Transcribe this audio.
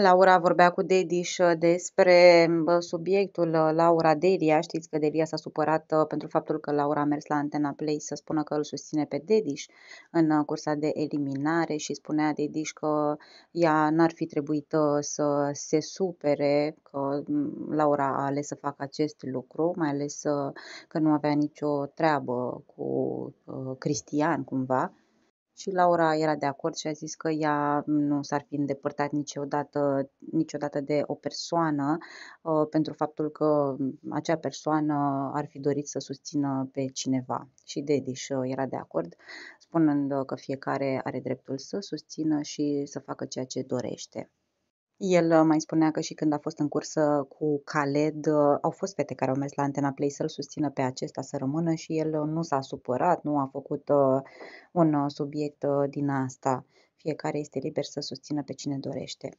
Laura vorbea cu Dedish uh, despre uh, subiectul uh, Laura Delia. Știți că Delia s-a supărat pentru faptul că Laura a mers la Antena Play să spună că îl susține pe Dedish în cursa de eliminare și spunea Dedish că ea n-ar fi trebuit să se supere că mm, Laura a ales să facă acest lucru, mai ales că nu avea nicio treabă cu Cristian cumva și Laura era de acord și a zis că ea nu s-ar fi îndepărtat niciodată, niciodată de o persoană uh, pentru faptul că acea persoană ar fi dorit să susțină pe cineva. Și Dediș ă, era de acord, spunând că fiecare are dreptul să susțină și să facă ceea ce dorește. El uh, mai spunea că și când a fost în cursă cu Khaled, uh, au fost fete care au mers la Antena Play să-l susțină pe acesta să rămână și el uh, nu s-a supărat, nu a făcut un subiect din asta. Fiecare este liber să susțină pe cine dorește.